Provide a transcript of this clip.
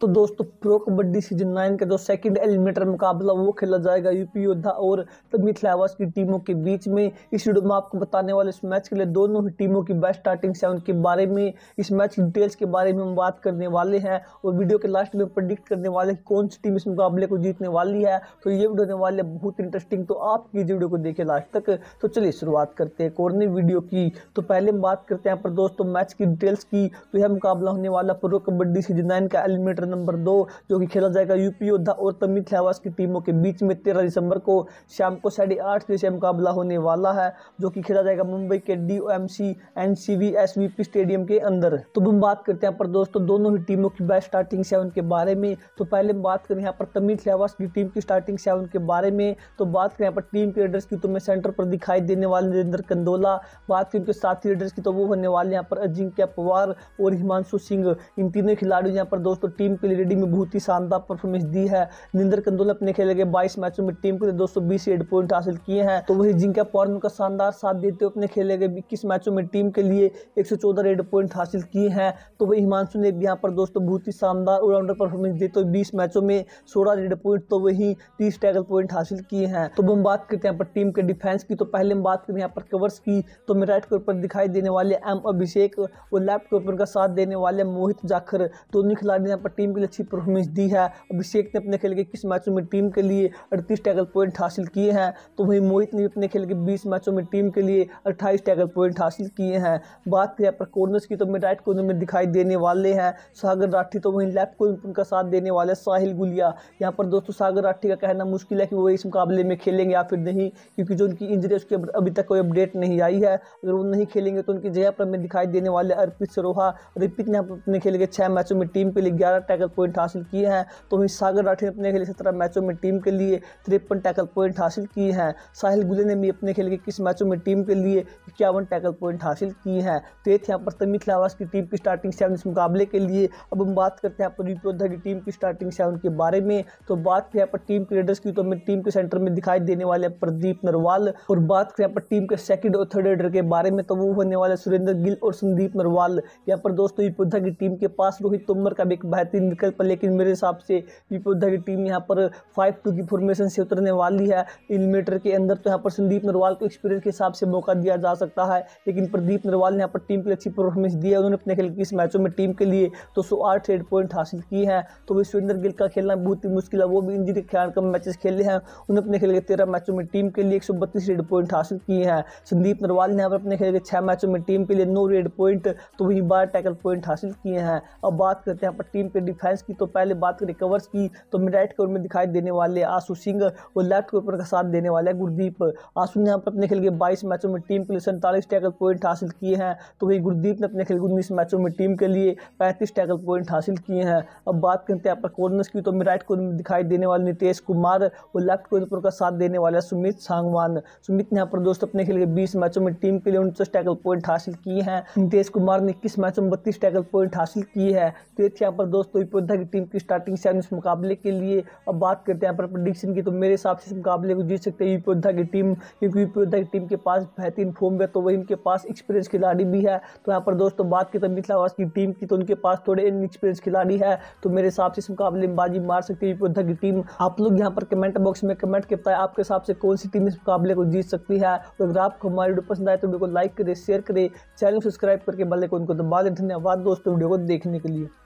तो दोस्तों pro kabaddi season nine का जो सेकंड एलिमिनेटर मुकाबला वो खेला जाएगा यूपी योद्धा और तमिल हवास की टीमों के बीच में इस वीडियो में आपको बताने वाले इस मैच के लिए दोनों ही टीमों की बेस्ट स्टार्टिंग सेवन के बारे में इस मैच की डिटेल्स के बारे में हम बात करने वाले हैं और वीडियो के लास्ट में प्रडिक्ट करने वाले कि कौन सी टीम इस मुकाबले को जीतने वाली है तो ये वीडियो होने वाले बहुत इंटरेस्टिंग तो आप इस वीडियो को देखें लास्ट तक तो चलिए शुरुआत करते हैं कोर्ने वीडियो की तो पहले हम बात करते हैं पर दोस्तों मैच की डिटेल्स की तो यह मुकाबला होने वाला प्रो कबड्डी सीजन नाइन का एलिमिनेटर मुकाबला नंबर दो जो कि खेला जाएगा यूपी योद्धा और तमिल आवास की टीमों के बीच में तेरह दिसंबर को शाम को साढ़े आठ बजे से मुकाबला होने वाला है जो कि खेला जाएगा मुंबई के D O M C N C V S V P stadium के अंदर तो हम बात करते हैं पर दोस्तों दोनों ही टीमों की बेस्ट स्टार्टिंग सेवन के बारे में तो पहले हम बात करें यहाँ पर तमिल खिलावास की टीम की स्टार्टिंग सेवन के बारे में तो बात करें यहाँ पर टीम के लीडर्स की तो मैं सेंटर पर दिखाई देने वाले नरेंद्र कंदोला बात करें उनके साथी लीडर्स की तो वो होने वाले यहाँ पर अजिंक्य पवार और हिमांशु सिंह इन तीनों खिलाड़ियों यहाँ पर दोस्तों टीम टीम के लिए रेडी में बहुत ही शानदार परफॉर्मेंस दी है निंदर कंदोल अपने खेले गए बाईस मैचों में टीम के लिए सौ पॉइंट हासिल किए हैं तो वही जिंका पॉर्न का शानदार साथ देते हुए अपने खेले गए इक्कीस मैचों में टीम के लिए एक सौ पॉइंट हासिल किए हैं तो वही हिमांशु ने भी यहाँ पर दोस्तों बहुत ही शानदार ऑलराउंडर परफॉर्मेंस देते हुए बीस मैचों में सोलह रेड पॉइंट तो वही तीस टैगल पॉइंट हासिल किए हैं तो हम बात करते हैं यहाँ पर टीम के डिफेंस की तो पहले हम बात करें यहाँ पर कवर्स की तो मैं राइट कोर पर दिखाई देने वाले एम अभिषेक और लेफ्ट कोर ऊपर का साथ देने वाले मोहित जाखर दोनों खिलाड़ी यहाँ पर टीम के लिए अच्छी परफॉर्मेंस दी है अभिषेक ने अपने खेल के किस मैचों में टीम के लिए अड़तीस टैगल पॉइंट हासिल किए हैं तो वहीं मोहित ने अपने खेल के बीस मैचों में टीम के लिए अट्ठाईस टैगल पॉइंट हासिल किए हैं बात करें पर कॉर्नर्स की तो मैं राइट कॉर्नर में दिखाई देने वाले हैं सागर राठी तो वहीं लेफ्ट कॉर्नर उनका साथ देने वाले साहिल गुलिया यहाँ पर दोस्तों सागर राठी का कहना मुश्किल है कि वो इस मुकाबले में खेलेंगे या फिर नहीं क्योंकि जो उनकी इंजरी उसकी अभी तक कोई अपडेट नहीं आई है अगर वो नहीं खेलेंगे तो उनकी जगह पर हमें दिखाई देने वाले अर्पित सरोहा अर्पित ने अपने खेल के छः मैचों में टीम के लिए ग्यारह टैकल पॉइंट हासिल किए हैं तो वहीं सागर राठी ने अपने खेले सत्रह मैचों में टीम के लिए तिरपन टैकल पॉइंट हासिल किए हैं साहिल गुले ने भी अपने खेल के किस मैचों में टीम के लिए इक्यावन टैकल पॉइंट हासिल किए हैं तो ये थे यहाँ पर तमी खिलावास की टीम की स्टार्टिंग सेवन इस मुकाबले के लिए अब हम बात करते हैं अपनी योद्धा की टीम की स्टार्टिंग सेवन के बारे में तो बात करें यहाँ पर टीम के लीडर्स की तो हमें टीम के सेंटर में दिखाई देने वाले प्रदीप नरवाल और बात करें यहाँ पर टीम के सेकेंड और थर्ड लीडर के बारे में तो वो होने वाले सुरेंद्र गिल और संदीप नरवाल यहाँ पर दोस्तों की टीम के पास रोहित तोमर का भी एक बेहतरीन विकेट पर लेकिन मेरे हिसाब से विपोधा की टीम यहाँ पर फाइव टू की फॉर्मेशन से उतरने वाली है एलिमेटर के अंदर तो यहाँ पर संदीप नरवाल को एक्सपीरियंस के हिसाब से मौका दिया जा सकता है लेकिन प्रदीप नरवाल ने यहाँ पर टीम के लिए अच्छी परफॉर्मेंस दी है उन्होंने अपने खेल इस मैचों में टीम के लिए दो सौ आठ रेड पॉइंट हासिल किए हैं तो विश्वेंद्र गिल का खेलना बहुत ही मुश्किल है वो भी इंजरी के खिलाड़ कम मैचेस खेले हैं उन्होंने अपने खेल के तेरह मैचों में टीम के लिए एक सौ बत्तीस रेड पॉइंट हासिल किए हैं संदीप नरवाल ने यहाँ पर अपने खेल के छः मैचों में टीम के लिए नौ रेड पॉइंट तो वही बारह टैकल पॉइंट हासिल किए हैं अब बात करते हैं यहाँ पर टीम के डिफेंस की तो पहले बात करें कवर्स की तो मेरे राइट कवर में दिखाई देने वाले आसू सिंह और लेफ्ट कवर का साथ देने वाले गुरदीप आंसू ने यहाँ पर अपने खेल के बाईस मैचों में टीम के लिए सैंतालीस टैकल पॉइंट हासिल किए हैं तो वही गुरदीप ने अपने खेल के उन्नीस मैचों में टीम के लिए पैंतीस टैकल पॉइंट हासिल किए हैं अब बात करते हैं यहाँ पर कॉर्नर्स की तो मेरे राइट कॉर्नर में दिखाई देने वाले नितेश कुमार और लेफ्ट कॉर्नर का साथ देने वाला सुमित सांगवान सुमित ने यहाँ पर दोस्त अपने खेल के बीस मैचों में टीम के लिए उनतीस टैकल पॉइंट हासिल किए हैं नितेश कुमार ने इक्कीस मैचों में बत्तीस टैकल पॉइंट हासिल किए हैं तो यहाँ पर दोस्तों योद्धा की टीम की स्टार्टिंग सेवन इस मुकाबले के लिए अब बात करते हैं यहाँ पर प्रडिक्शन की तो मेरे हिसाब से इस मुकाबले को जीत सकते हैं यूपी योद्धा की टीम क्योंकि यूपी योद्धा की टीम के पास बेहतरीन फॉर्म है तो वही इनके पास एक्सपीरियंस खिलाड़ी भी है तो यहाँ पर दोस्तों बात की तो मिथिलावास की टीम की तो उनके पास थोड़े इनएक्सपीरियंस खिलाड़ी है तो मेरे हिसाब से इस मुकाबले में बाजी मार सकते हैं यूपी योद्धा की टीम आप लोग यहाँ पर कमेंट बॉक्स में कमेंट करता है आपके हिसाब से कौन सी टीम इस मुकाबले को जीत सकती है और अगर आपको हमारी वीडियो पसंद आए तो वीडियो को लाइक करें शेयर करें चैनल सब्सक्राइब करके बेल को उनको दबा दें धन्यवाद दोस्तों वीडियो को देखने के लिए